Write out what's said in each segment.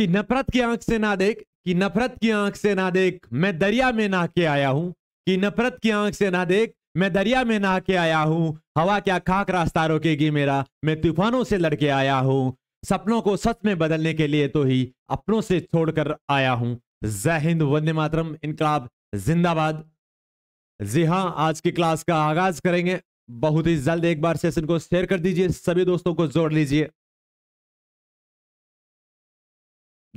कि नफरत की आंख से ना देख कि नफरत की आंख से ना देख मैं दरिया में नहा के आया हूं कि नफरत की आंख से ना देख मैं दरिया में नहा के आया हूं हवा क्या खाक रास्ता रोकेगी मेरा मैं तूफानों से लड़के आया हूँ सपनों को सच में बदलने के लिए तो ही अपनों से छोड़कर आया हूं जय हिंद वंदे मातरम इनकलाब जिंदाबाद जी हाँ आज की क्लास का आगाज करेंगे बहुत ही जल्द एक बार सेशन को शेयर कर दीजिए सभी दोस्तों को जोड़ लीजिए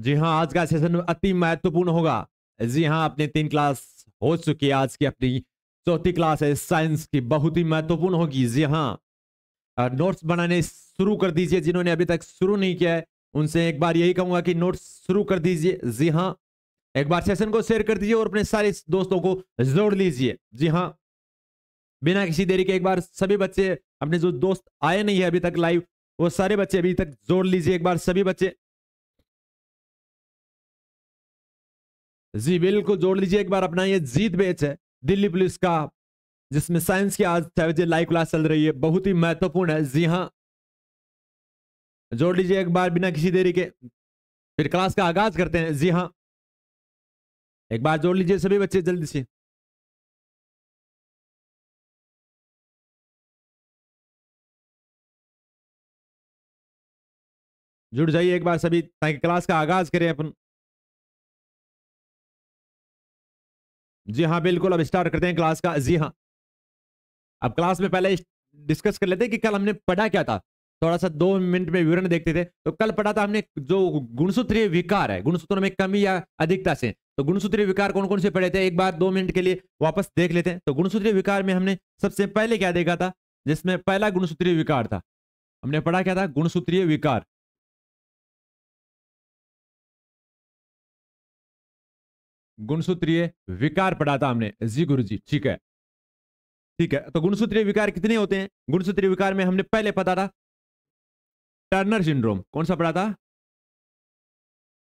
जी हाँ आज का सेशन अति महत्वपूर्ण होगा जी हाँ अपने तीन क्लास हो चुकी है आज की अपनी चौथी क्लास है साइंस की बहुत ही महत्वपूर्ण होगी जी हाँ नोट्स बनाने शुरू कर दीजिए जिन्होंने अभी तक शुरू नहीं किया है उनसे एक बार यही कहूंगा कि नोट्स शुरू कर दीजिए जी हाँ एक बार सेशन को शेयर कर दीजिए और अपने सारे दोस्तों को जोड़ लीजिए जी हाँ बिना किसी देरी के एक बार सभी बच्चे अपने जो दोस्त आए नहीं है अभी तक लाइव वो सारे बच्चे अभी तक जोड़ लीजिए एक बार सभी बच्चे जी बिल्कुल जोड़ लीजिए एक बार अपना ये जीत बेच है दिल्ली पुलिस का जिसमें साइंस की आज छह बजे लाइव क्लास चल रही है बहुत ही महत्वपूर्ण है जी हाँ जोड़ लीजिए एक बार बिना किसी देरी के फिर क्लास का आगाज करते हैं जी हाँ एक बार जोड़ लीजिए सभी बच्चे जल्दी से जुड़ जाइए एक बार सभी ताकि क्लास का आगाज करें अपन जी हाँ बिल्कुल अब स्टार्ट करते हैं क्लास का जी हाँ अब क्लास में पहले डिस्कस कर लेते हैं कि कल हमने पढ़ा क्या था थोड़ा सा दो मिनट में विवरण देखते थे तो कल पढ़ा था हमने जो गुणसूत्रीय विकार है गुणसूत्रों में कमी या अधिकता से तो गुणसूत्रीय विकार कौन कौन से पढ़े थे एक बार दो मिनट के लिए वापस देख लेते हैं तो गुणसूत्रीय विकार में हमने सबसे पहले क्या देखा था जिसमें पहला गुणसूत्रीय विकार था हमने पढ़ा क्या था गुणसूत्रीय विकार गुणसूत्रीय विकार पढ़ा था हमने जी गुरु जी ठीक है ठीक है तो गुणसूत्रीय विकार कितने होते हैं गुणसूत्रीय विकार में हमने पहले पता था टर्नर सिंड्रोम कौन सा पढ़ा था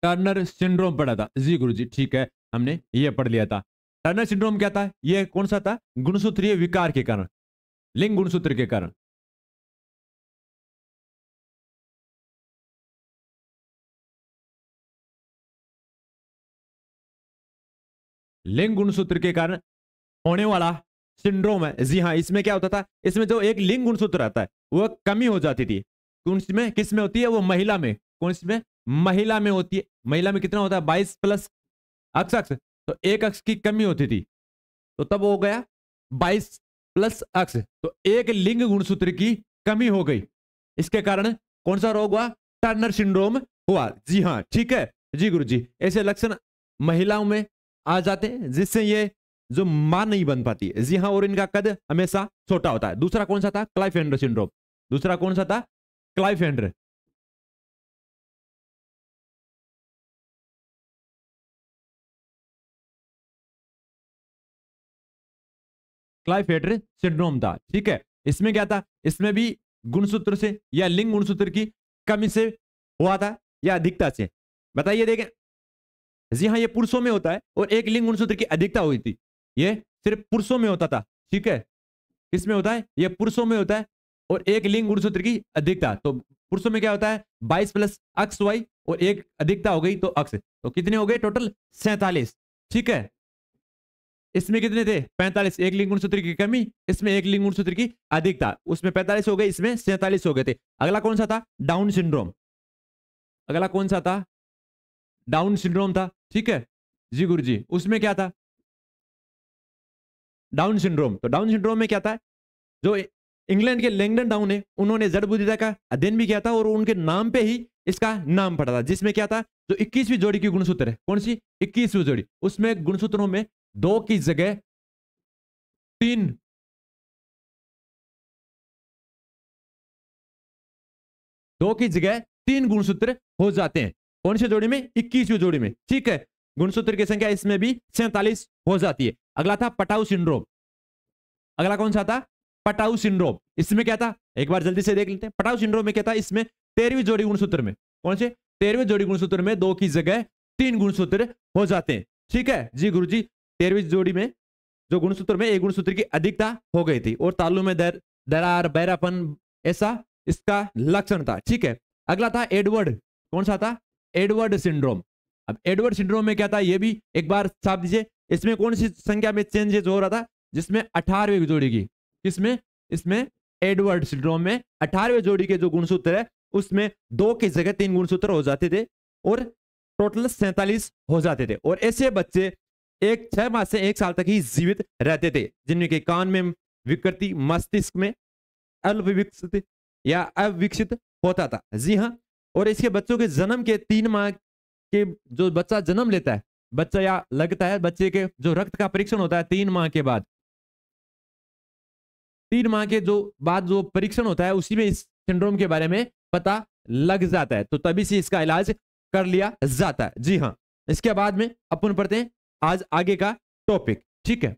टर्नर सिंड्रोम पढ़ा था जी गुरु जी ठीक है हमने ये पढ़ लिया था टर्नर सिंड्रोम क्या था यह कौन सा था गुणसूत्रीय विकार के कारण लिंग गुणसूत्र के कारण लिंग गुणसूत्र के कारण होने वाला सिंड्रोम है जी हाँ इसमें क्या होता था इसमें जो एक लिंग गुणसूत्र रहता है वह कमी हो जाती थी कौन में किस में होती है वो महिला में कौन सी में महिला में होती है महिला में कितना होता है बाईस प्लस अक्ष अक्ष तो एक अक्ष की कमी होती थी तो तब हो गया बाईस प्लस अक्ष तो एक लिंग गुणसूत्र की कमी हो गई इसके कारण कौन सा रोग हुआ टर्नर सिंड्रोम हुआ जी हाँ ठीक है जी गुरु जी ऐसे लक्षण महिलाओं में आ जाते हैं जिससे ये जो मां नहीं बन पाती है जी हाँ और इनका कद हमेशा छोटा होता है दूसरा कौन सा था क्लाइफेंडर सिंड्रोम दूसरा कौन सा था क्लाइफेंडर क्लाइफेडर सिंड्रोम था ठीक है इसमें क्या था इसमें भी गुणसूत्र से या लिंग गुणसूत्र की कमी से हुआ था या अधिकता से बताइए देखें जी हाँ ये पुरुषों में होता है और एक लिंग गुणसूत्र की अधिकता हुई थी ये सिर्फ पुरुषों में होता था ठीक है किसमें होता है ये पुरुषों में होता है और एक लिंग गुणसूत्र की अधिकता तो पुरुषों में क्या होता है बाईस प्लस अक्स वाई और एक अधिकता हो गई तो अक्स तो कितने हो गए टोटल सैतालीस ठीक है इसमें कितने थे पैंतालीस एक लिंग गुणसूत्र की कमी इसमें एक लिंग गुणसूत्र की अधिकता उसमें पैंतालीस हो गए इसमें सैतालीस हो गए थे अगला कौन सा था डाउन सिंड्रोम अगला कौन सा था डाउन सिंड्रोम था ठीक है जी गुरु जी उसमें क्या था डाउन सिंड्रोम तो डाउन सिंड्रोम में क्या था जो इंग्लैंड के लैंगडन डाउन है उन्होंने जड़ बुद्धिता का अध्ययन भी किया था और उनके नाम पे ही इसका नाम पड़ा था जिसमें क्या था जो इक्कीसवीं जोड़ी की गुणसूत्र है कौन सी इक्कीसवीं जोड़ी उसमें गुणसूत्रों में दो की जगह तीन दो की जगह तीन गुणसूत्र हो जाते हैं कौन से जोड़ी में इक्कीसवीं जोड़ी में ठीक है गुणसूत्र की संख्या इसमें भी सैंतालीस हो जाती है अगला था पटाऊ सिंड्रोम अगला कौन सा था पटाऊ सिंड्रोम इसमें क्या था एक बार जल्दी से देख लेते हैं पटाऊ सिंड्रोम में क्या था इसमें तेरहवीं जोड़ी गुणसूत्र में कौन से तेरहवीं जोड़ी गुणसूत्र में दो की जगह तीन गुणसूत्र हो जाते हैं ठीक है जी गुरु जी तेरहवीं जोड़ी में जो गुणसूत्र में एक गुणसूत्र की अधिकता हो गई थी और तालु में दर, दरार बैरापन ऐसा इसका लक्षण था ठीक है अगला था एडवर्ड कौन सा था एडवर्ड सिंड्रोम अब एडवर्ड सिंड्रोम में क्या था ये भी एक बार छाप दीजिए इसमें कौन सी संख्या में चेंजेस हो रहा था जिसमें अठारहवीं जोड़ी की किसमें इसमें एडवर्ड सिंड्रोम में अठारहवें जोड़ी के जो गुणसूत्र है उसमें दो की जगह तीन गुणसूत्र हो जाते थे और टोटल सैंतालीस हो जाते थे और ऐसे बच्चे एक छह माह से एक साल तक ही जीवित रहते थे जिनके कान में विकृति मस्तिष्क में अल्पविकसित या अविकसित होता था जी हाँ और इसके बच्चों के जन्म के तीन माह के जो बच्चा जन्म लेता है बच्चा या लगता है बच्चे के जो रक्त का परीक्षण होता है तीन माह के बाद तीन माह के जो बाद जो परीक्षण होता है उसी में इस सिंड्रोम के बारे में पता लग जाता है तो तभी से इसका इलाज कर लिया जाता है जी हाँ इसके बाद में अपन पढ़ते हैं आज आगे का टॉपिक ठीक है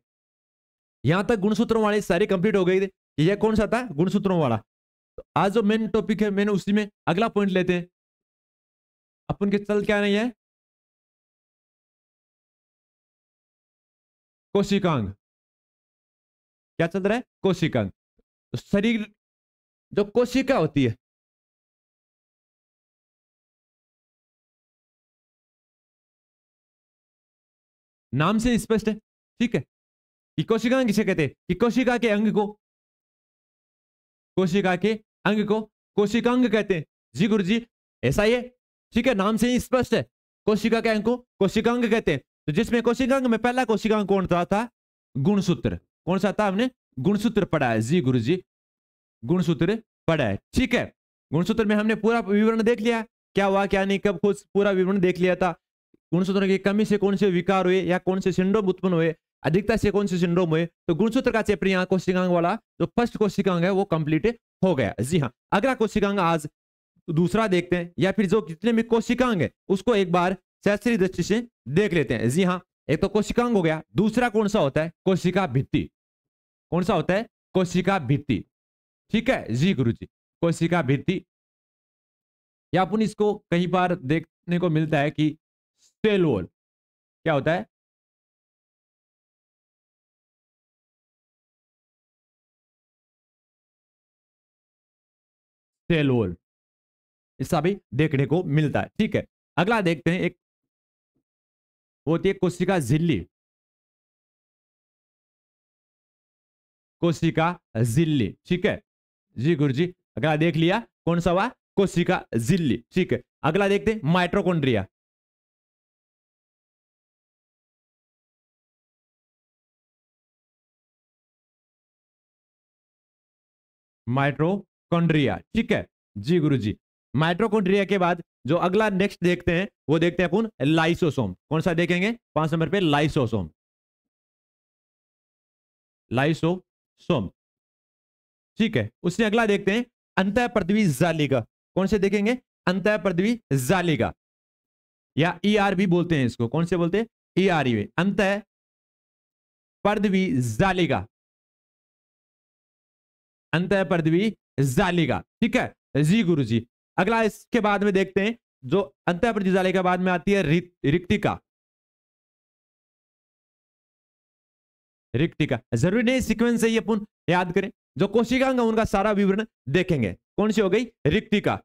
यहां तक गुणसूत्रों वाले सारे कंप्लीट हो गए थे यह कौन सा था गुणसूत्रों वाला तो आज जो मेन टॉपिक है मैंने उसी में अगला पॉइंट लेते हैं अपन के चल क्या नहीं है कोशिकांग क्या चल रहा है कोशिकांग तो शरीर जो कोशिका होती है नाम से स्पष्ट है ठीक है कि कोशिकांग किसे कहते हैं कि कोशिका के अंग को कोशिका के अंग को अंग कहते हैं जी गुरु जी ऐसा ही है ठीक है नाम से ही स्पष्ट है कोशिका के अंग को अंग कहते हैं तो जिसमें अंग में पहला अंग कौन सा था गुणसूत्र कौन सा था हमने गुणसूत्र पढ़ा है जी गुरु जी गुणसूत्र पढ़ा है ठीक है गुणसूत्र में हमने पूरा विवरण देख लिया क्या हुआ क्या नहीं कब कुछ पूरा विवरण देख लिया था गुणसूत्र की कमी से कौन से विकार हुए या कौन से सिंड्रोम उत्पन्न हुए अधिकता से कौन से सिंड्रोम हुए तो गुणसूत्र का चैप्टर यहाँ कोशिकांग वाला जो फर्स्ट कोशिकांग है वो कंप्लीट हो गया जी हाँ अगला कोशिकांग आज दूसरा देखते हैं या फिर जो जितने भी कोशिकांग है उसको एक बार शैक्षणिक दृष्टि से देख लेते हैं जी हाँ एक तो कोशिकांग हो गया दूसरा कौन सा होता है कोशिका भित्ति कौन सा होता है कोशिका भित्ति ठीक है जी गुरु जी कोशिका भित्ति या अपन इसको कई बार देखने को मिलता है कि सेल वॉल क्या होता है सेलोल इसका भी देखने को मिलता है ठीक है अगला देखते हैं एक होती है कोशिका झिल्ली कोशिका झिल्ली ठीक है जी गुरु जी अगला देख लिया कौन सा हुआ कोशिका झिल्ली ठीक है अगला देखते हैं माइट्रोकोन्ड्रिया माइट्रो माइट्रोकोन्ड्रिया ठीक है जी गुरु जी माइट्रोकोन्ड्रिया के बाद जो अगला नेक्स्ट देखते हैं वो देखते हैं अपन लाइसोसोम कौन सा देखेंगे पांच नंबर पे लाइसोसोम लाइसोसोम ठीक है उससे अगला देखते हैं अंत पृथ्वी जालिका कौन से देखेंगे अंत पृथ्वी जालिका या ई e आर भी बोलते हैं इसको कौन से बोलते हैं E e R E e अंत पृथ्वी जालिका अंत पृथ्वी जालिगा ठीक है जी गुरु जी अगला इसके बाद में देखते हैं जो अंत जालिका बाद में आती है रिक्तिका रिक्तिका जरूरी नहीं सीक्वेंस से ही अपन याद करें जो कोशिकांग उनका सारा विवरण देखेंगे कौन सी हो गई रिक्तिका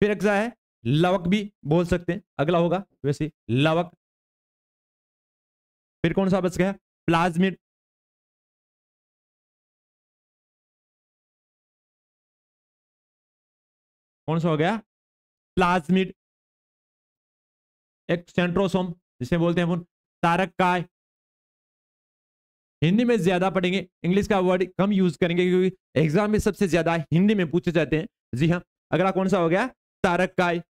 फिर अगला है लवक भी बोल सकते हैं अगला होगा वैसे लवक फिर कौन सा बच गया प्लाज्मिड कौन सा हो गया प्लाज्मिड एक सेंट्रोसोम जिसे बोलते हैं तारक काय हिंदी में ज्यादा पढ़ेंगे इंग्लिश का वर्ड कम यूज करेंगे क्योंकि एग्जाम में सबसे ज्यादा हिंदी में पूछे जाते हैं जी हाँ अगला कौन सा हो गया तारक काय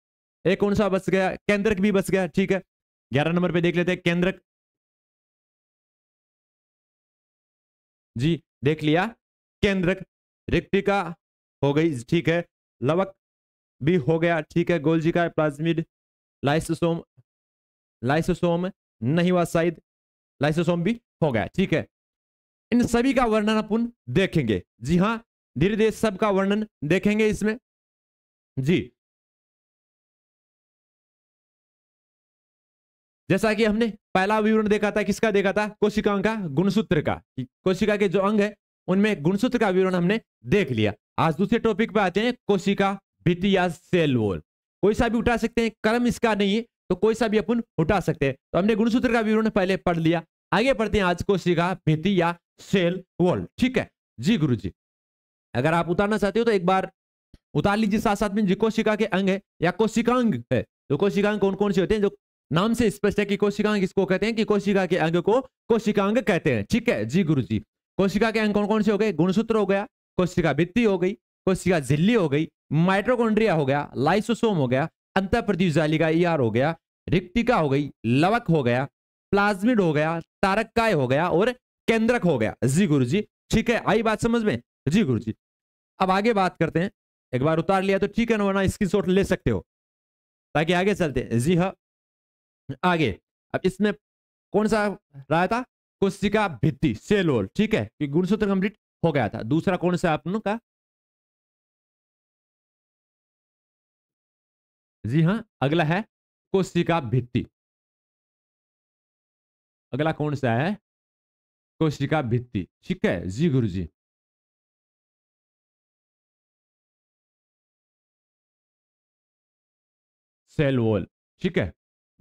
एक कौन सा बस गया केंद्रक भी बस गया ठीक है ग्यारह नंबर पे देख लेते हैं केंद्रक जी देख लिया केंद्रक रिक्तिका हो गई ठीक है लवक भी हो गया ठीक है गोल्जी का प्लाज्मिड लाइसोसोम लाइसोसोम नहीं हुआ शायद लाइसोसोम भी हो गया ठीक है इन सभी का वर्णन अपन देखेंगे जी हाँ धीरे धीरे सबका वर्णन देखेंगे इसमें जी जैसा कि हमने पहला विवरण देखा था किसका देखा था कोशिकाओं का गुणसूत्र का कोशिका के जो अंग है उनमें गुणसूत्र का विवरण हमने देख लिया आज दूसरे टॉपिक पे आते हैं कोशिका भित्ति या सेल वोल कोई सा भी उठा सकते हैं कर्म इसका नहीं है तो कोई सा भी अपन उठा सकते हैं तो हमने गुणसूत्र का विवरण पहले पढ़ लिया आगे पढ़ते हैं आज को सीखा भित्ति या सेल वोल ठीक है जी गुरु जी अगर आप उतारना चाहते हो तो एक बार उतार लीजिए साथ साथ में जी कोशिका के अंग है या कोशिकांग है तो कोशिकांग कौन कौन से होते हैं जो नाम से स्पष्ट है कि कोशिकांग किसको कहते हैं कि कोशिका के अंग को कोशिकांग कहते हैं ठीक है जी गुरु जी कोशिका के अंग कौन कौन से हो गए गुणसूत्र हो गया कोशिका भित्ती हो गई कोशिका झिल्ली हो गई माइट्रोकोन्ड्रिया हो गया लाइसोसोम हो गया अंत प्रतिजालिका ई हो गया रिक्टिका हो गई लवक हो गया प्लाज्मिड हो गया तारककाय हो गया और केंद्रक हो गया जी गुरु जी ठीक है आई बात समझ में जी गुरु जी अब आगे बात करते हैं एक बार उतार लिया तो ठीक है ना वरना स्क्रीन ले सकते हो ताकि आगे चलते हैं जी हा आगे अब इसमें कौन सा रहा था कोशिका भित्ति सेलोल ठीक है कि गुणसूत्र कंप्लीट हो गया था दूसरा कौन सा आप का जी हाँ अगला है कोशिका भित्ति अगला कौन सा है कोशिका भित्ति ठीक है जी गुरु जी सेल वॉल ठीक है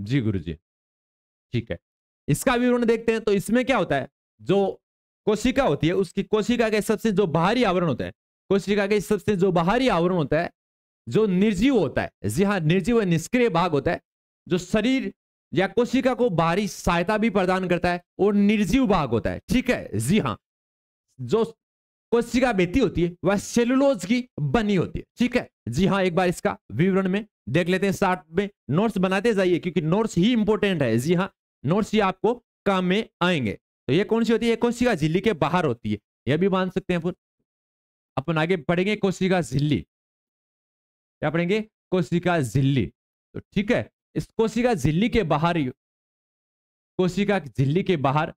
जी गुरु जी ठीक है इसका विवरण देखते हैं तो इसमें क्या होता है जो कोशिका होती है उसकी कोशिका के सबसे जो बाहरी आवरण होता है कोशिका के सबसे जो बाहरी आवरण होता है जो निर्जीव होता है जी हाँ निर्जीव निष्क्रिय भाग होता है जो शरीर या कोशिका को बाहरी सहायता भी प्रदान करता है और निर्जीव भाग होता है ठीक है जी हाँ जो कोशिका बेती होती है वह सेलुलोज की बनी होती है ठीक है जी हाँ एक बार इसका विवरण में देख लेते हैं साथ में नोट्स बनाते जाइए क्योंकि नोट्स ही इंपॉर्टेंट है जी हाँ नोट्स ही आपको काम में आएंगे तो ये कौन सी होती है कोशिका झिल्ली के बाहर होती है यह भी मान सकते हैं अपन आगे बढ़ेंगे कोशिका झिल्ली क्या पढ़ेंगे कोशिका झिल्ली तो ठीक है इस कोशिका झिल्ली के बाहर कोशिका झिल्ली के बाहर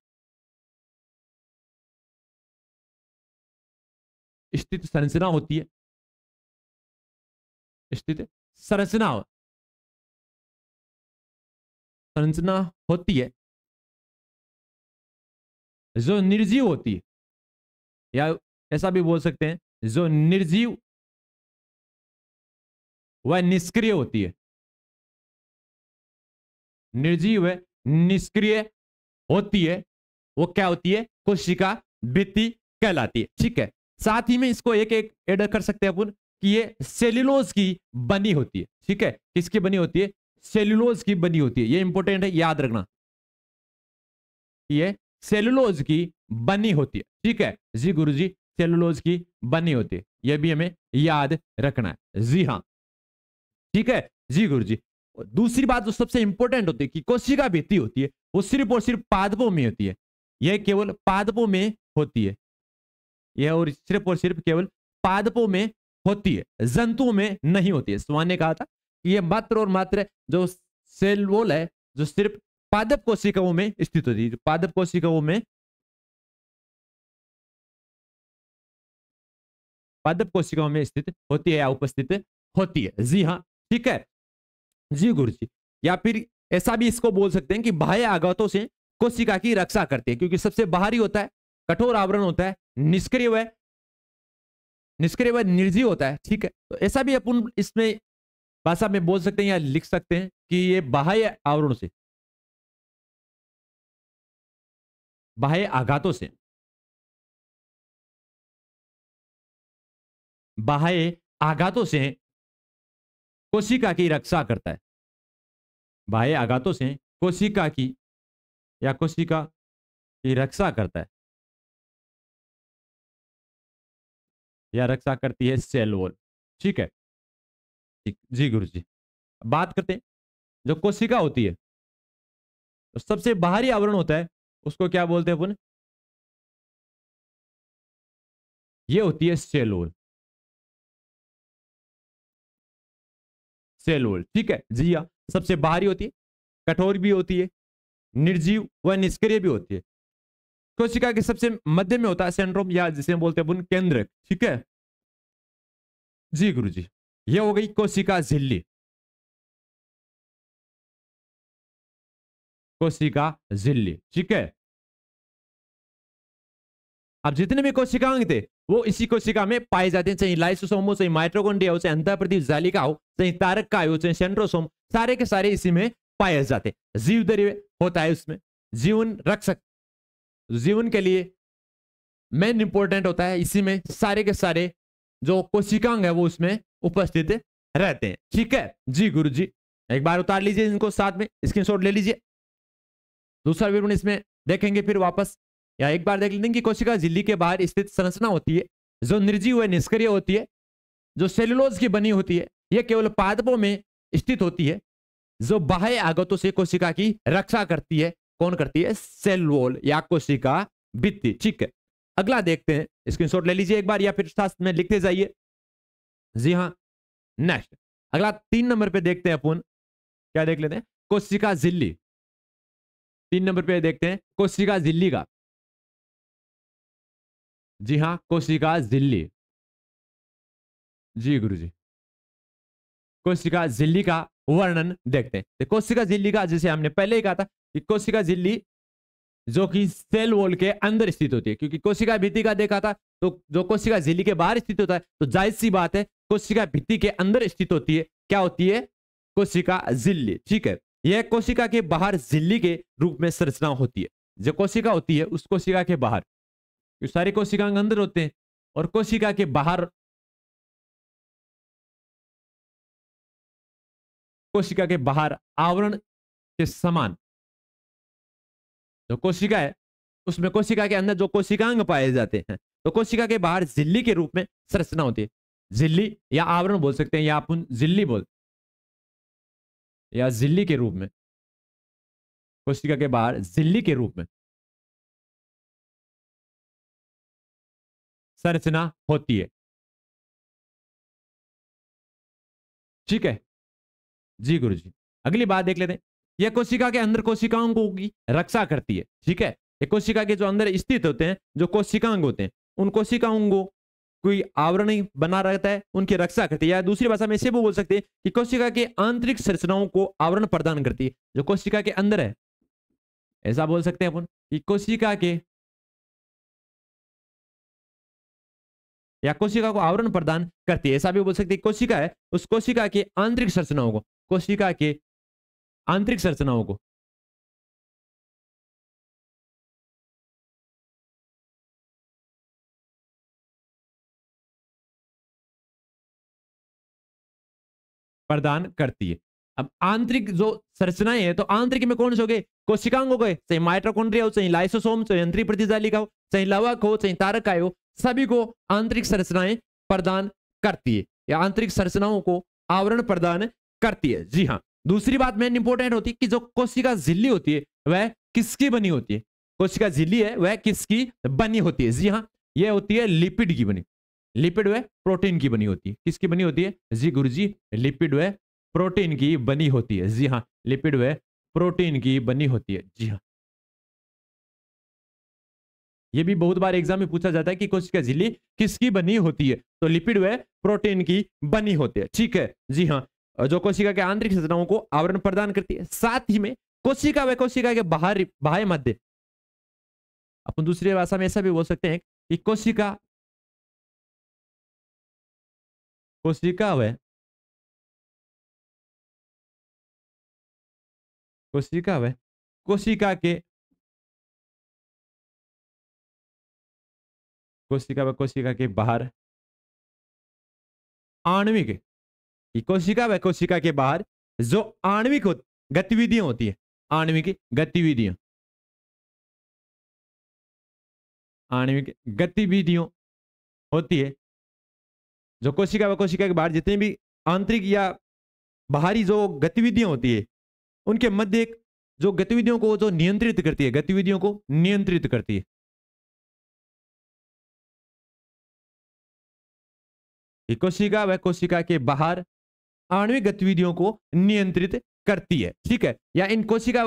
स्थित संरचना होती है स्थित संरचना संरचना होती है जो निर्जीव होती है या ऐसा भी बोल सकते हैं जो निर्जीव वह निष्क्रिय होती है निर्जीव है निष्क्रिय होती है वो क्या होती है कोशिका भित्ति कहलाती है ठीक है साथ ही में इसको एक एक एड कर सकते हैं अपन कि ये सेल्यूलोज की बनी होती है ठीक है किसकी बनी होती है सेल्यूलोज की बनी होती है ये इंपॉर्टेंट है याद रखना ये सेल्यूलोज की बनी होती है ठीक है जी गुरुजी सेलुलोज की बनी होती है यह भी हमें याद रखना है जी हाँ ठीक है जी गुरु जी दूसरी बात जो सबसे इंपॉर्टेंट होती है कि कोशिका भित्ति होती है वो सिर्फ और सिर्फ पादपों में होती है यह केवल पादपों में होती है यह और सिर्फ और सिर्फ केवल पादपों में होती है जंतुओं में नहीं होती है सुहान ने कहा था कि यह मात्र और मात्र जो सेल वोल है जो सिर्फ पादप कोशिकाओं में स्थित होती है पादप कोशिकाओं में पादप कोशिकाओं में स्थित होती है या उपस्थित होती है जी हाँ ठीक है जी गुरु जी या फिर ऐसा भी इसको बोल सकते हैं कि बाह्य आघातों से कोशिका की रक्षा करते हैं क्योंकि सबसे बाहरी होता है कठोर आवरण होता है निष्क्रिय व निष्क्रिय व निर्जीव होता है ठीक है तो ऐसा भी अपन इसमें भाषा में बोल सकते हैं या लिख सकते हैं कि ये बाह्य आवरण से बाह्य आघातों से बाह्य आघातों से कोशिका की रक्षा करता है बाह्य आघातों से कोशिका की या कोशिका की रक्षा करता है या रक्षा करती है सेल वॉल ठीक है ठीक जी गुरु जी बात करते हैं जो कोशिका होती है तो सबसे बाहरी आवरण होता है उसको क्या बोलते हैं अपन ये होती है सेल वॉल सेलोल ठीक है जिया सबसे बाहरी होती है कठोर भी होती है निर्जीव व निष्क्रिय भी होती है कोशिका के सबसे मध्य में होता है सेंड्रोम या जिसे बोलते हैं केंद्र ठीक है जी गुरु जी यह हो गई कोशिका झिल्ली कोशिका झिल्ली ठीक है अब जितने भी कोशिकांग थे वो इसी कोशिका में पाए जाते हैं चाहे लाइसोसोम हो चाहे माइट्रोकोडिया हो चाहे अंतर प्रदीप जालिका हो चाहे तारक का हो चाहे सेंट्रोसोम सारे के सारे इसी में पाए जाते जीव दरिवे होता है उसमें जीवन रख सकते जीवन के लिए मेन इंपॉर्टेंट होता है इसी में सारे के सारे जो कोशिकांग है वो उसमें उपस्थित रहते हैं ठीक है जी गुरु जी एक बार उतार लीजिए इनको साथ में स्क्रीन ले लीजिए दूसरा विवरण इसमें देखेंगे फिर वापस या एक बार देख लेते हैं कि कोशिका झिल्ली के बाहर स्थित संरचना होती है जो निर्जी व निष्क्रिय होती है जो सेलुलोज की बनी होती है यह केवल पादपों में स्थित होती है जो बाह्य आगतों से कोशिका की रक्षा करती है कौन करती है सेलवोल या कोशिका भित्ति ठीक है अगला देखते हैं स्क्रीनशॉट ले लीजिए एक बार या फिर शास्त्र में लिखते जाइए जी हाँ नेक्स्ट अगला तीन नंबर पे देखते हैं अपन क्या देख लेते हैं कोशिका झिल्ली तीन नंबर पे देखते हैं कोशिका झिल्ली का जी हाँ कोशिका झिल्ली जी गुरुजी कोशिका झिल्ली का वर्णन देखते हैं तो कोशिका झिल्ली का जैसे हमने पहले ही कहा था कि कोशिका झिल्ली जो कि सेल वॉल के अंदर स्थित होती है क्योंकि कोशिका भित्ति का देखा था तो जो कोशिका झिल्ली के बाहर स्थित होता है तो जाहिर सी बात है कोशिका भित्ति के अंदर स्थित होती है क्या होती है कोशिका झिल्ली ठीक है यह कोशिका के बाहर झिल्ली के रूप में संरचना होती है जो कोशिका होती है उस कोशिका के बाहर ये सारे कोशिकांग अंदर होते हैं और कोशिका के बाहर कोशिका के बाहर आवरण के समान जो कोशिका है उसमें कोशिका के अंदर जो कोशिकांग पाए जाते हैं तो कोशिका के बाहर झिल्ली के रूप में संरचना होती है झिल्ली या आवरण बोल सकते हैं या अपन झिल्ली बोल या झिल्ली के रूप में कोशिका के बाहर झिल्ली के रूप में संरचना होती है ठीक है जी गुरु जी अगली बात देख लेते हैं यह कोशिका के अंदर कोशिकाओं को की रक्षा करती है ठीक है एक कोशिका के जो अंदर स्थित होते हैं जो कोशिकांग होते हैं उन कोशिकाओं को कोई आवरण बना रहता है उनकी रक्षा करती है या दूसरी भाषा में इसे भी बोल सकते हैं कि कोशिका के आंतरिक संरचनाओं को आवरण प्रदान करती है जो कोशिका के अंदर है ऐसा बोल सकते हैं अपन कि कोशिका के या कोशिका को आवरण प्रदान करती है ऐसा भी बोल सकते कोशिका है उस कोशिका के आंतरिक संरचनाओं को कोशिका के आंतरिक संरचनाओं को प्रदान करती है अब आंतरिक जो संरचनाएं हैं तो आंतरिक में कौन से हो गए कोशिकांग हो गए चाहे हो चाहे लाइसोसोम चाहे अंतरी प्रतिजाली का हो चाहे लवक हो चाहे तारक हो सभी को आंतरिक संरचनाएं प्रदान करती है या आंतरिक संरचनाओं को आवरण प्रदान करती है जी हाँ दूसरी बात मेन इंपोर्टेंट होती है कि जो कोशिका झिल्ली होती है वह किसकी बनी होती है कोशिका झिल्ली है वह किसकी बनी होती है जी हाँ यह होती है लिपिड की बनी लिपिड वह प्रोटीन की बनी होती है किसकी बनी होती है जी गुरु जी लिपिड वह प्रोटीन की बनी होती है जी हाँ लिपिड वह प्रोटीन की बनी होती है जी हाँ ये भी बहुत बार एग्जाम में पूछा जाता है कि कोशिका झिल्ली किसकी बनी होती है तो लिपिड व प्रोटीन की बनी होती है ठीक है जी हाँ जो कोशिका के आंतरिक सतहों को आवरण प्रदान करती है साथ ही में कोशिका व कोशिका के बाहर बाह्य मध्य अपन दूसरी भाषा में ऐसा भी बोल सकते हैं कि कोशिका कोशिका व कोशिका व कोशिका के कोशिका व कोशिका के बाहर आणविक कोशिका व कोशिका के बाहर जो आणविक हो, गतिविधियां होती है आणविक गतिविधियां आणविक गतिविधियों होती है जो कोशिका व कोशिका के बाहर जितनी भी आंतरिक या बाहरी जो गतिविधियां होती है उनके मध्य एक जो गतिविधियों को जो नियंत्रित करती है गतिविधियों को नियंत्रित करती है ये कोशिका व कोशिका के बाहर आणविक गतिविधियों को नियंत्रित करती है ठीक है या इन कोशिका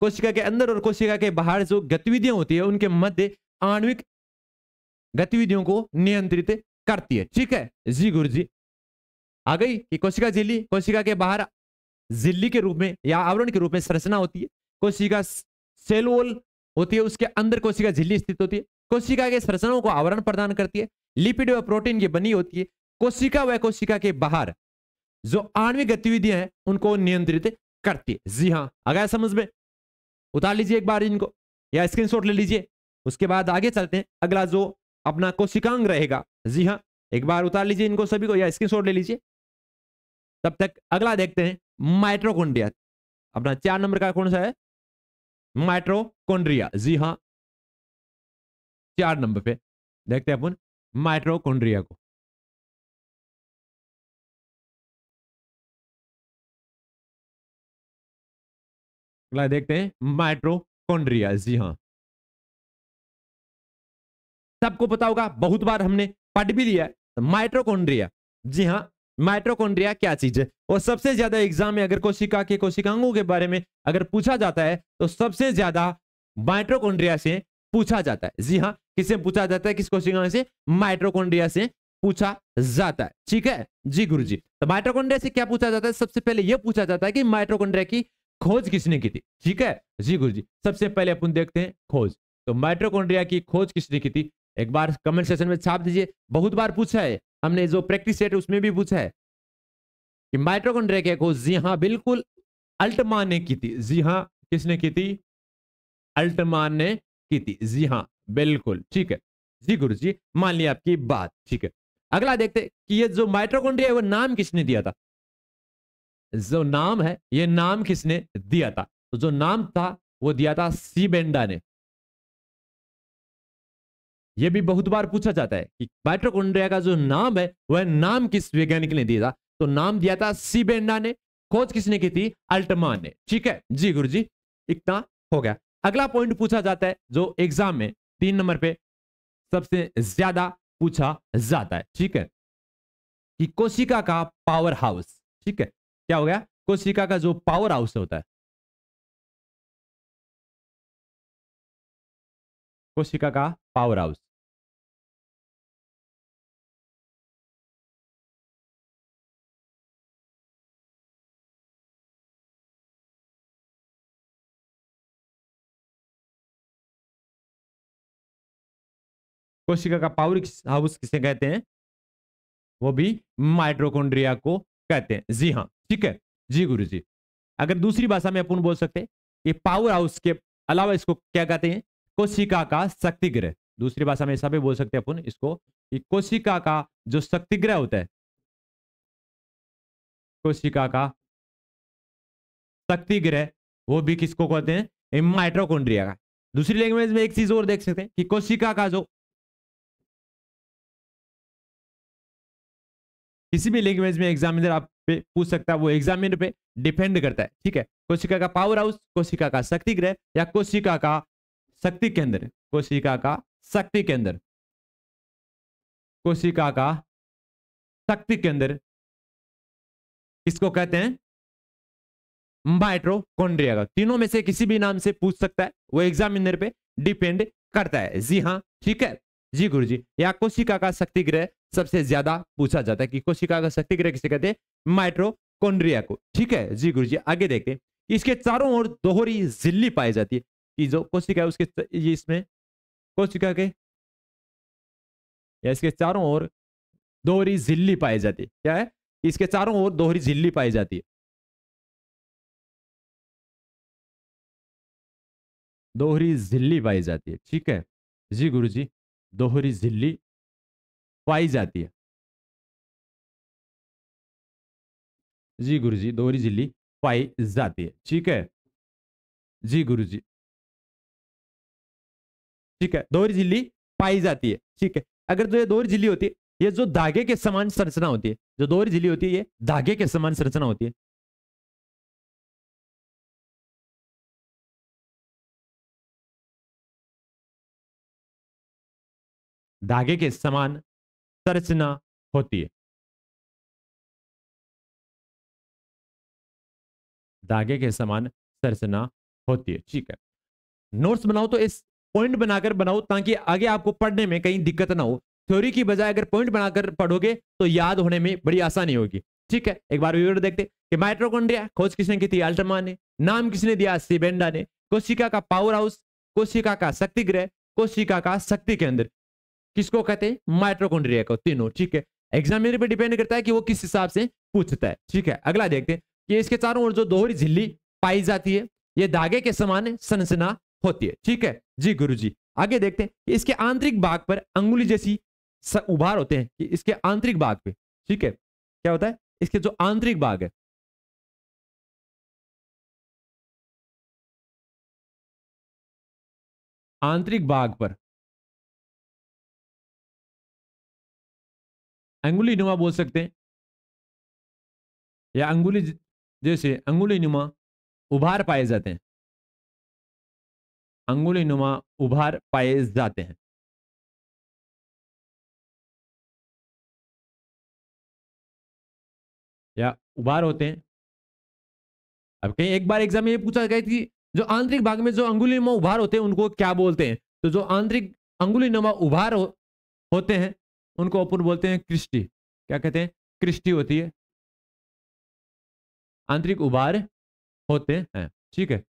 कोशिका के अंदर और कोशिका के बाहर जो गतिविधियां होती है उनके मध्य आणविक गतिविधियों को नियंत्रित करती है ठीक है जी गुरु जी आ गई कि कोशिका झिल्ली कोशिका के बाहर झिल्ली के रूप में या आवरण के रूप में संरचना होती है कोशिका सेलवोल होती है उसके अंदर कोशिका झिल्ली स्थित होती है कोशिका के संरचनाओं को आवरण प्रदान करती है लिपिड व प्रोटीन की बनी होती है कोशिका व कोशिका के बाहर जो आणविक गतिविधियां हैं उनको नियंत्रित करती है जी हाँ अगर समझ में उतार लीजिए एक बार इनको या स्क्रीनशॉट ले लीजिए उसके बाद आगे चलते हैं अगला जो अपना कोशिकांग रहेगा जी हाँ एक बार उतार लीजिए इनको सभी को या स्क्रीनशॉट ले लीजिए तब तक अगला देखते हैं माइट्रोकोन्ड्रिया अपना चार नंबर का कौन सा है माइट्रोकोन्ड्रिया जी हाँ चार नंबर पे देखते हैं अपन माइट्रोकोन्ड्रिया को अगला देखते हैं माइट्रोकोन्ड्रिया जी हाँ सबको पता होगा बहुत बार हमने पढ़ भी लिया तो माइट्रोकोन्ड्रिया जी हाँ माइट्रोकोन्ड्रिया क्या चीज है और सबसे ज्यादा एग्जाम में अगर कोशिका के कोशिकांगों के बारे में अगर पूछा जाता है तो सबसे ज्यादा माइट्रोकॉन्ड्रिया से पूछा जाता है जी हाँ किसे पूछा जाता है किस कोशिका से माइट्रोकॉन्ड्रिया से पूछा जाता है ठीक है जी गुरु जी तो माइट्रोकॉन्ड्रिया से क्या पूछा जाता है सबसे पहले यह पूछा जाता है कि माइट्रोकॉन्ड्रिया की खोज किसने की थी ठीक है जी गुरु जी सबसे पहले अपन देखते हैं खोज तो माइट्रोकोन्ड्रिया की खोज किसने की थी एक बार कमेंट सेशन में छाप दीजिए बहुत बार पूछा है हमने जो प्रैक्टिस सेट उसमें भी पूछा है कि माइट्रोकोन्ड्रिया की खोज जी हाँ बिल्कुल अल्टमान ने की थी जी हाँ किसने की थी अल्टमान ने की थी जी हाँ बिल्कुल ठीक है जी गुरु जी मान लिया आपकी बात ठीक है अगला देखते कि ये जो माइट्रोकोन्ड्रिया है वो नाम किसने दिया था जो नाम है ये नाम किसने दिया था तो जो नाम था वो दिया था सीबेंडा ने ये भी बहुत बार पूछा जाता है कि माइट्रोकोन्ड्रिया का जो नाम है वह नाम किस वैज्ञानिक ने दिया था तो नाम दिया था सीबेंडा ने खोज किसने की थी अल्टमान ने ठीक है जी गुरु जी इतना हो गया अगला पॉइंट पूछा जाता है जो एग्जाम में तीन नंबर पे सबसे ज्यादा पूछा जाता है ठीक है कि कोशिका का पावर हाउस ठीक है क्या हो गया कोशिका का जो पावर हाउस होता है कोशिका का पावर हाउस कोशिका का पावर हाउस किसे कहते हैं वो भी माइट्रोकोन्ड्रिया को कहते हैं जी हाँ ठीक है जी गुरु जी अगर दूसरी भाषा में अपन बोल सकते ये पावर हाउस के अलावा इसको क्या कहते हैं कोशिका का शक्ति ग्रह दूसरी भाषा में ऐसा भी बोल सकते हैं अपन इसको कोशिका का जो शक्ति ग्रह होता है कोशिका का शक्ति ग्रह वो भी किसको कहते हैं माइट्रोकोन्ड्रिया का दूसरी लैंग्वेज में एक चीज और देख सकते हैं कि कोशिका का जो किसी भी लैंग्वेज में एग्जामिनर आप पे पूछ सकता है वो एग्जामिनर पे डिपेंड करता है ठीक है कोशिका का पावर हाउस कोशिका का शक्ति ग्रह या कोशिका का शक्ति केंद्र कोशिका का शक्ति केंद्र कोशिका का शक्ति केंद्र किसको कहते हैं माइट्रोकोन्ड्रिया का तीनों में से किसी भी नाम से पूछ सकता है वो एग्जामिनर पे डिपेंड करता है जी हाँ ठीक है जी गुरु जी यहाँ कोशिका का शक्ति ग्रह सबसे ज्यादा पूछा जाता है कि कोशिका का शक्ति ग्रह किसे कहते हैं माइट्रोकोन्ड्रिया को ठीक है जी गुरु जी आगे देखते इसके चारों ओर दोहरी झिल्ली पाई जाती है कि जो कोशिका है उसके इसमें कोशिका के या इसके चारों ओर दोहरी झिल्ली पाई जाती है क्या है इसके चारों ओर दोहरी झिल्ली पाई जाती है दोहरी झिल्ली पाई जाती है ठीक है जी गुरु जी दोहरी झिल्ली पाई जाती है जी गुरुजी दोहरी झिल्ली पाई जाती है ठीक है जी गुरुजी ठीक है दोहरी झिल्ली पाई जाती है ठीक है अगर जो ये दोहरी झिल्ली होती है ये जो धागे के समान संरचना होती है जो दोहरी झिल्ली होती है ये धागे के समान संरचना होती है धागे के समान संरचना होती है धागे के समान संरचना होती है ठीक है नोट्स बनाओ तो इस पॉइंट बनाकर बनाओ ताकि आगे आपको पढ़ने में कहीं दिक्कत ना हो थ्योरी की बजाय अगर पॉइंट बनाकर पढ़ोगे तो याद होने में बड़ी आसानी होगी ठीक है एक बार विवरण देखते कि माइट्रोकोन्ड्रिया खोज किसने की थी अल्ट्रमा ने नाम किसने दिया सिबेंडा ने कोशिका का पावर हाउस कोशिका का शक्ति ग्रह कोशिका का शक्ति केंद्र किसको कहते हैं माइट्रोकोन्ड्रिया को तीनों ठीक है एग्जामिनर पर डिपेंड करता है कि वो किस हिसाब से पूछता है ठीक है अगला देखते हैं कि इसके चारों ओर जो दोहरी झिल्ली पाई जाती है ये धागे के समान संरचना होती है ठीक है जी गुरु जी आगे देखते हैं इसके आंतरिक भाग पर अंगुली जैसी उभार होते हैं कि इसके आंतरिक भाग पे ठीक है क्या होता है इसके जो आंतरिक भाग है आंतरिक भाग पर अंगुली नुमा बोल सकते हैं या अंगुली जैसे अंगुली नुमा उभार पाए जाते हैं अंगुली नुमा उभार पाए जाते हैं या उभार होते हैं अब कहीं एक बार एग्जाम में ये पूछा गया कि जो आंतरिक भाग में जो अंगुली नुमा उभार होते हैं उनको क्या बोलते हैं तो जो आंतरिक अंगुली नुमा उभार हो, होते हैं उनको अपन बोलते हैं क्रिस्टी क्या कहते हैं क्रिस्टी होती है आंतरिक उबार होते हैं ठीक है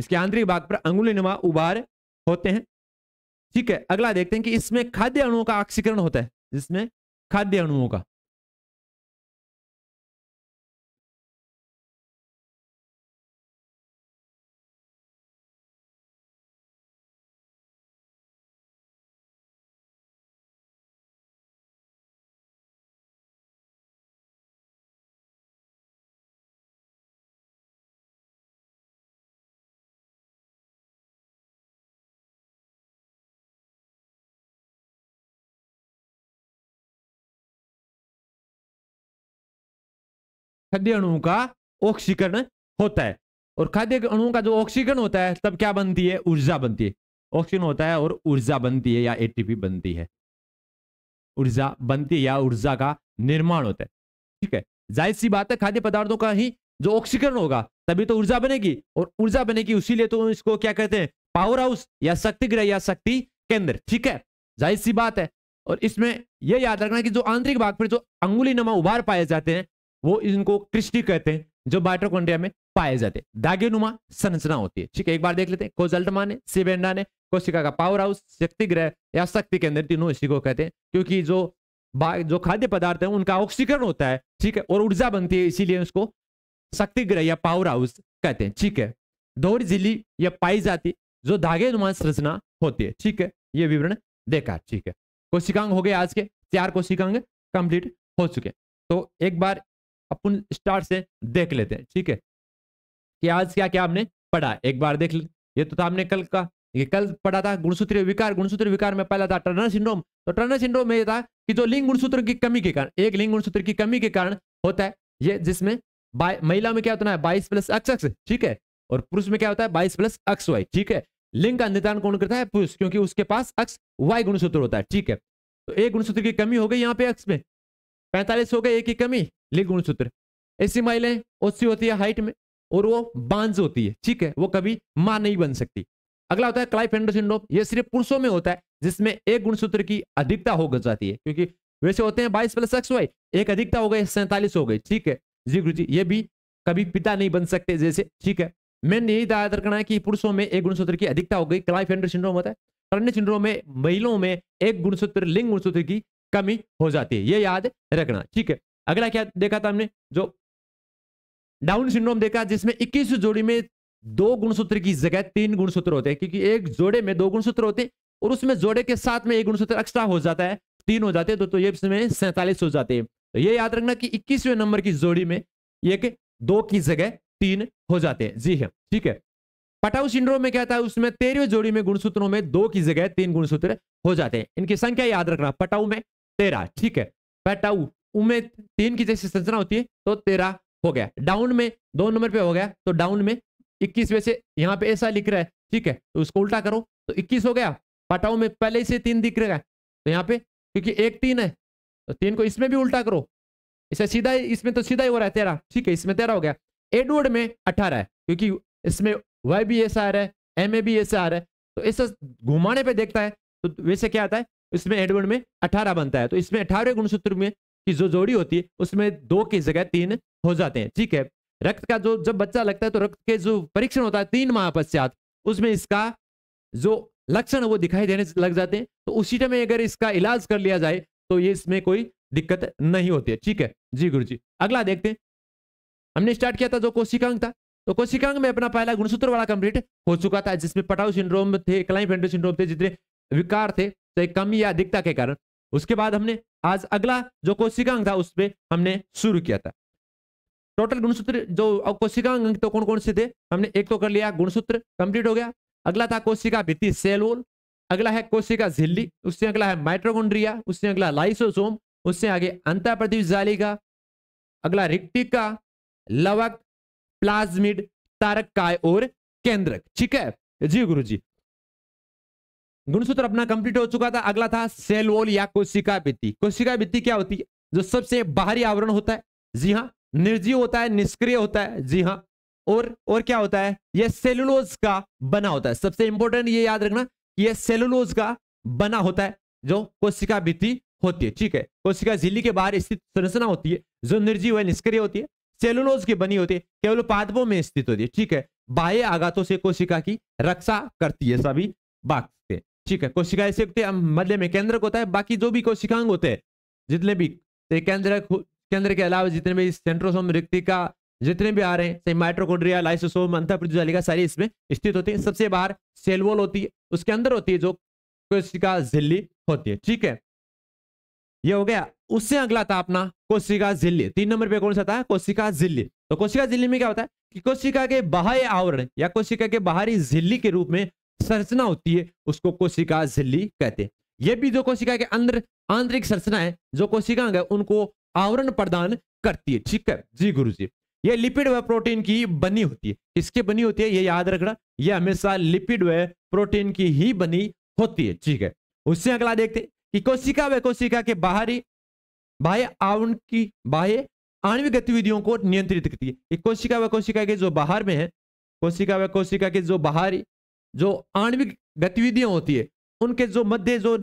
इसके आंतरिक भाग पर अंगुली नुमा उबार होते हैं ठीक है अगला देखते हैं कि इसमें खाद्य अणुओं का ऑक्सीकरण होता है जिसमें खाद्य अणुओं का खाद्य अणु का ऑक्सीकरण होता है और खाद्य अणु का जो ऑक्सीकरण होता है तब क्या बनती है ऊर्जा बनती है ऑक्सीजन होता है और ऊर्जा बनती है या एटीपी बनती है ऊर्जा बनती है या ऊर्जा का निर्माण होता है ठीक है जाहिर सी बात है खाद्य पदार्थों का ही जो ऑक्सीकरण होगा तभी तो ऊर्जा बनेगी और ऊर्जा बनेगी उसी तो इसको क्या कहते हैं पावर हाउस या शक्ति ग्रह या शक्ति केंद्र ठीक है जाहिर सी बात है और इसमें यह याद रखना कि जो आंतरिक भाग पर जो अंगुली नमा उभार पाए जाते हैं वो इनको क्रिस्टी कहते हैं जो माइट्रोकॉन्ड्रिया में पाए जाते हैं नुमा संरचना होती है ठीक है एक बार देख लेते हैं कोजल्टमा ने सीबेंडा ने कोशिका का पावर हाउस शक्ति ग्रह या शक्ति केंद्र तीनों इसी को कहते हैं क्योंकि जो जो खाद्य पदार्थ है उनका ऑक्सीकरण होता है ठीक है और ऊर्जा बनती है इसीलिए उसको शक्ति ग्रह या पावर हाउस कहते हैं ठीक है धोर झीली या पाई जाती जो धागे नुमा संरचना होती है ठीक है ये विवरण देखा ठीक है कोशिकांग हो गए आज के चार कोशिकांग कंप्लीट हो चुके तो एक बार अपन स्टार्ट से देख लेते हैं ठीक है कि आज क्या क्या हमने पढ़ा एक बार देख लेते ये तो था हमने कल का ये कल पढ़ा था गुणसूत्र विकार गुणसूत्र विकार में पहला था टर्नर सिंड्रोम तो टर्नर सिंड्रोम में ये था कि जो लिंग गुणसूत्र की कमी के कारण एक लिंग गुणसूत्र की कमी के कारण होता है ये जिसमें महिला में क्या होता है बाईस प्लस अक्ष ठीक है और पुरुष में क्या होता है बाईस प्लस अक्ष वाई ठीक है लिंग का निर्धारण कौन करता है पुरुष क्योंकि उसके पास अक्ष वाई गुणसूत्र होता है ठीक है तो एक गुणसूत्र की कमी हो गई यहाँ पे अक्ष में पैंतालीस हो गए एक की कमी गुण गुणसूत्र ऐसी महिलाएं ओसी होती है हाइट में और वो बांझ होती है ठीक है वो कभी मां नहीं बन सकती अगला होता है क्लाइफेंडो सिंड्रोम ये सिर्फ पुरुषों में होता है जिसमें एक गुणसूत्र की अधिकता हो जाती है क्योंकि वैसे होते हैं बाईस प्लस एक्स वाई एक अधिकता हो गई सैंतालीस हो गई ठीक है जी गुरु जी ये भी कभी पिता नहीं बन सकते जैसे ठीक है मैंने यही दायर करना है कि पुरुषों में एक गुणसूत्र की अधिकता हो गई क्लाइफेंडर सिंड्रोम होता है टर्न सिंड्रोम में महिलाओं में एक गुणसूत्र लिंग गुणसूत्र की कमी हो जाती है ये याद रखना ठीक है अगला क्या देखा था हमने जो डाउन सिंड्रोम देखा जिसमें 21 जोड़ी में दो गुणसूत्र की जगह तीन गुणसूत्र होते हैं क्योंकि एक जोड़े में दो गुणसूत्र होते और उसमें जोड़े के साथ में एक गुणसूत्र एक्स्ट्रा हो जाता है तीन हो जाते हैं तो, तो ये इसमें सैंतालीस हो जाते हैं तो ये याद रखना कि इक्कीसवें नंबर की जोड़ी में एक दो की जगह तीन हो जाते हैं जी है हाँ, ठीक है पटाऊ सिंड्रोम में क्या था उसमें तेरहवें जोड़ी में गुणसूत्रों में दो की जगह तीन गुणसूत्र हो जाते हैं इनकी संख्या याद रखना पटाऊ में तेरह ठीक है पटाऊ उनमें तीन की जैसी संरचना होती है तो तेरह हो गया डाउन में दो नंबर पे हो गया तो डाउन में इक्कीस में से यहाँ पे ऐसा लिख रहा है ठीक है तो उसको उल्टा करो तो इक्कीस हो गया पटाओ में पहले से तीन दिख रहा है तो यहाँ पे क्योंकि एक तीन है तो तीन को इसमें भी उल्टा करो इसे सीधा इसमें तो सीधा ही हो रहा है तेरह ठीक है इसमें तेरह हो गया एडवर्ड में अठारह है क्योंकि इसमें वाई भी ऐसा आ रहा है एम ए भी ऐसा आ रहा है तो ऐसा घुमाने पे देखता है तो वैसे क्या आता है इसमें एडवर्ड में अठारह बनता है तो इसमें अठारह गुणसूत्र में की जो जोड़ी होती है उसमें दो की जगह तीन हो जाते हैं ठीक है रक्त का जो जब बच्चा लगता है तो रक्त के जो परीक्षण होता है तीन माह पश्चात उसमें इसका जो लक्षण वो दिखाई देने लग जाते हैं तो उसी टाइम अगर इसका इलाज कर लिया जाए तो ये इसमें कोई दिक्कत नहीं होती है ठीक है जी गुरु जी अगला देखते हैं हमने स्टार्ट किया था जो कोशिकांग था तो कोशिकांग में अपना पहला गुणसूत्र वाला कंप्लीट हो चुका था जिसमें पटाऊ सिंड्रोम थे क्लाइन सिंड्रोम थे जितने विकार थे चाहे तो कमी या अधिकता के कारण उसके बाद हमने आज अगला जो कोशिकांग था उस पर हमने शुरू किया था टोटल गुणसूत्र जो कोशिकांग अंग तो कौन कौन से थे हमने एक तो कर लिया गुणसूत्र कंप्लीट हो गया अगला था कोशिका भित्ति सेल वोल अगला है कोशिका झिल्ली उससे अगला है माइट्रोकोन्ड्रिया उससे अगला लाइसोसोम उससे आगे अंता जालिका अगला रिक्टिका लवक प्लाज्मिड तारक काय और केंद्रक ठीक है जी गुरु जी गुणसूत्र अपना कंप्लीट हो चुका था अगला था सेल वॉल या कोशिका भित्ति कोशिका भित्ति क्या होती है जो सबसे बाहरी आवरण होता है जी हाँ निर्जीव होता है निष्क्रिय होता है जी हाँ और और क्या होता है यह सेलुलोज का बना होता है सबसे इंपॉर्टेंट ये याद रखना यह सेलुलोज का बना होता है जो कोशिका भित्ति होती है ठीक है कोशिका झिल्ली के बाहर स्थित संरचना होती है जो निर्जीव है निष्क्रिय होती है सेलुलोज की बनी होती है केवल पादपों में स्थित होती है ठीक है बाह्य आघातों से कोशिका की रक्षा करती है सभी बात ठीक है कोशिकाएं से मध्य में केंद्रक होता है बाकी जो भी कोशिकांग होते हैं जितने भी तो केंद्र केंद्र के अलावा जितने भी सेंट्रोसोम का जितने भी आ रहे हैं माइट्रोकोड्रिया लाइसोसोम अंतप्रजालिका सारी इसमें स्थित होती है सबसे बाहर सेलवोल होती है उसके अंदर होती है जो कोशिका झिल्ली होती है ठीक है ये हो गया उससे अगला था अपना कोशिका झिल्ली तीन नंबर पे कौन सा था कोशिका झिल्ली तो कोशिका झिल्ली में क्या होता है कि कोशिका के बाहरी आवरण या कोशिका के बाहरी झिल्ली के रूप में संरचना होती है उसको कोशिका झिल्ली कहते हैं यह भी जो कोशिका के अंदर आंतरिक संरचना है जो कोशिका है उनको आवरण प्रदान करती है ठीक है जी गुरु जी ये लिपिड व प्रोटीन की बनी होती है किसके बनी होती है ये याद रखना ये हमेशा लिपिड व प्रोटीन की ही बनी होती है ठीक है उससे अगला देखते कि कोशिका व कोशिका के बाहरी बाह्य आवरण की बाह्य आणविक गतिविधियों को नियंत्रित करती है कोशिका व कोशिका के जो बाहर में है कोशिका व कोशिका के जो बाहरी जो आणविक गतिविधियां होती है उनके जो मध्य जो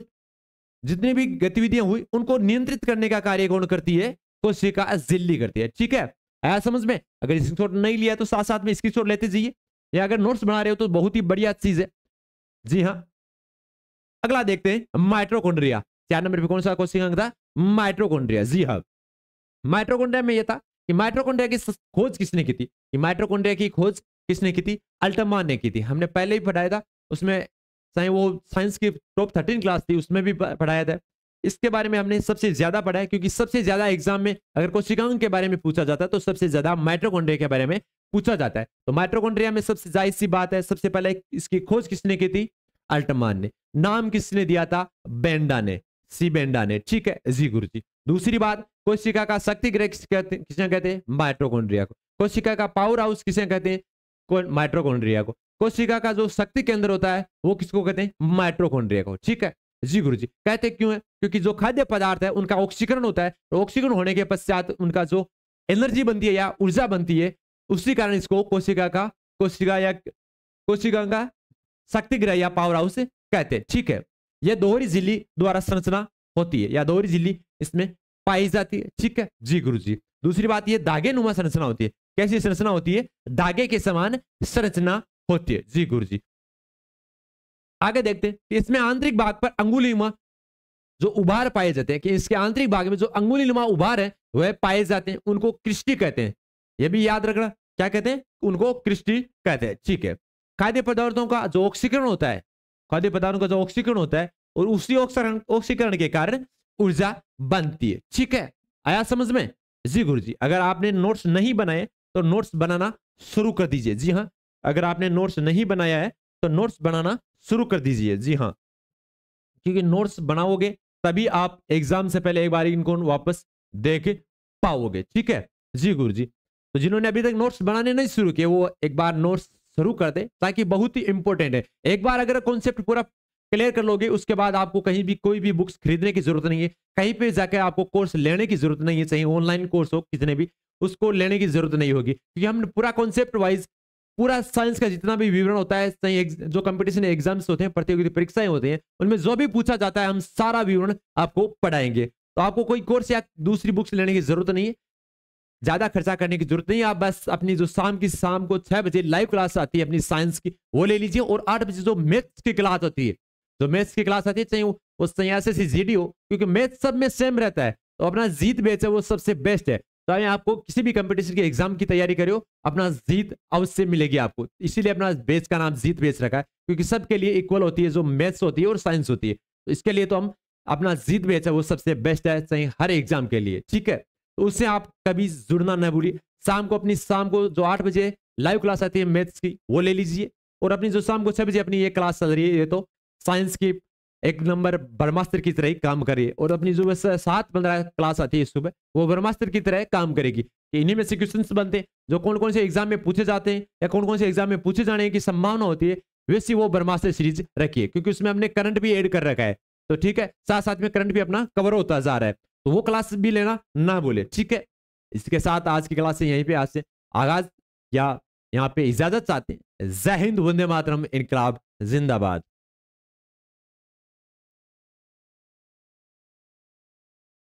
जितनी भी गतिविधियां हुई उनको नियंत्रित करने का कार्य कौन करती है कोशिका झिल्ली करती है ठीक है आया समझ में अगर स्क्रीनशॉट नहीं लिया तो साथ साथ में स्क्रीनशॉट लेते जाइए या अगर नोट्स बना रहे हो तो बहुत ही बढ़िया चीज है जी हाँ अगला देखते हैं माइट्रोकोन्ड्रिया चार नंबर पर कौन सा क्वेश्चन था माइट्रोकोन्ड्रिया जी हाँ माइट्रोकोन्ड्रिया में यह था कि माइट्रोकोन्ड्रिया की खोज किसने की थी कि माइट्रोकोन्ड्रिया की खोज किसने की थी अल्टमान ने की थी हमने पहले ही पढ़ाया था उसमें वो साइंस की टॉप थर्टीन क्लास थी उसमें भी पढ़ाया था इसके बारे में हमने सबसे ज्यादा पढ़ा है क्योंकि सबसे ज्यादा एग्जाम में अगर कोशिकांग के बारे में पूछा जाता है तो सबसे ज्यादा माइट्रोकोड्रिया के बारे में पूछा जाता है तो माइट्रोकॉन्ड्रिया में सबसे जाहिर सी बात है सबसे पहले इसकी खोज किसने की थी अल्टमान ने नाम किसने दिया था बेंडा ने सी बेंडा ने ठीक है जी गुरु जी दूसरी बात कोशिका का शक्ति ग्रह किसने कहते हैं माइट्रोकॉन्ड्रिया को कोशिका का पावर हाउस किसे कहते हैं माइट्रोकोन्ड्रिया को कोशिका का जो शक्ति केंद्र होता है वो किसको कहते हैं माइट्रोकोन्ड्रिया को ठीक है जी जी कहते क्यों है क्योंकि जो खाद्य पदार्थ है उनका ऑक्सीकरण होता है ऑक्सीकरण तो होने के पश्चात उनका जो एनर्जी बनती है या ऊर्जा बनती है उसी कारण इसको कोशिका का कोशिका या कोशिका का शक्ति ग्रह या पावर हाउस कहते हैं ठीक है यह दोहरी झिल्ली द्वारा संरचना होती है या दोहरी झिल्ली इसमें पाई जाती है ठीक है जी गुरु जी दूसरी बात यह धागे नुमा संरचना होती है कैसी संरचना होती है धागे के समान संरचना होती है जी गुरु जी आगे देखते हैं इसमें आंतरिक भाग पर अंगुलिमा जो उभार पाए जाते हैं कि इसके आंतरिक भाग में जो अंगुलिमा उभार है वह पाए जाते हैं उनको कृष्टि कहते हैं यह भी याद रखना क्या कहते हैं उनको कृष्टि कहते हैं ठीक है खाद्य पदार्थों का जो ऑक्सीकरण होता है खाद्य पदार्थों का जो ऑक्सीकरण होता है और उसी ऑक्सीकरण के कारण ऊर्जा बनती है ठीक है आया समझ में जी गुरु जी अगर आपने नोट्स नहीं बनाए तो नोट्स बनाना शुरू कर दीजिए जी हाँ अगर आपने नोट्स नहीं बनाया है तो नोट्स बनाना शुरू कर दीजिए जी हाँ क्योंकि नोट्स बनाओगे तभी आप एग्जाम से पहले एक बार इनको वापस देख पाओगे ठीक है जी गुरु जी तो जिन्होंने अभी तक नोट्स बनाने नहीं शुरू किए वो एक बार नोट्स शुरू कर दे ताकि बहुत ही इंपॉर्टेंट है एक बार अगर कॉन्सेप्ट पूरा क्लियर कर लोगे उसके बाद आपको कहीं भी कोई भी बुक्स खरीदने की जरूरत नहीं है कहीं पे जाकर आपको कोर्स लेने की जरूरत नहीं है चाहे ऑनलाइन कोर्स हो कितने भी उसको लेने की जरूरत नहीं होगी क्योंकि हमने पूरा कॉन्सेप्ट वाइज पूरा साइंस का जितना भी विवरण होता है जो कंपटीशन एग्जाम्स होते हैं प्रतियोगिता परीक्षाएं होती हैं उनमें जो भी पूछा जाता है हम सारा विवरण आपको पढ़ाएंगे तो आपको कोई कोर्स या दूसरी बुक्स लेने की जरूरत नहीं है ज्यादा खर्चा करने की जरूरत नहीं है आप बस अपनी जो शाम की शाम को छह बजे लाइव क्लास आती है अपनी साइंस की वो ले लीजिए और आठ बजे जो मैथ्स की क्लास होती है जो मैथ्स की क्लास आती है चाहे वो सन्यासी जी डी हो क्योंकि मैथ्स सब में सेम रहता है तो अपना जीत बेच है वो सबसे बेस्ट है चाहे तो आपको किसी भी कंपटीशन के एग्जाम की तैयारी करो अपना जीत अवश्य मिलेगी आपको इसीलिए अपना बेच का नाम जीत बेच रखा है क्योंकि सबके लिए इक्वल होती है जो मैथ्स होती है और साइंस होती है तो इसके लिए तो हम अपना जीत बेच है वो सबसे बेस्ट है चाहे हर एग्जाम के लिए ठीक है तो उससे आप कभी जुड़ना न भूलिए शाम को अपनी शाम को जो आठ बजे लाइव क्लास आती है मैथ्स की वो ले लीजिए और अपनी जो शाम को छः बजे अपनी ये क्लास चल रही है ये तो साइंस की एक नंबर ब्रह्मास्त्र की तरह काम करिए और अपनी जो सात पंद्रह क्लास आती है सुबह वो ब्रह्मास्त्र की तरह काम करेगी इन्हीं में से क्वेश्चन बनते हैं जो कौन कौन से एग्जाम में पूछे जाते हैं या कौन कौन से एग्जाम में पूछे जाने की संभावना होती है वैसी वो ब्रह्मास्त्र सीरीज रखिए क्योंकि उसमें हमने करंट भी एड कर रखा है तो ठीक है साथ साथ में करंट भी अपना कवर होता जा रहा है तो वो क्लास भी लेना ना बोले ठीक है इसके साथ आज की क्लास यहीं पे आज से आगाज या यहाँ पे इजाजत चाहते हैं जय हिंद वंदे मातरम इनकलाब जिंदाबाद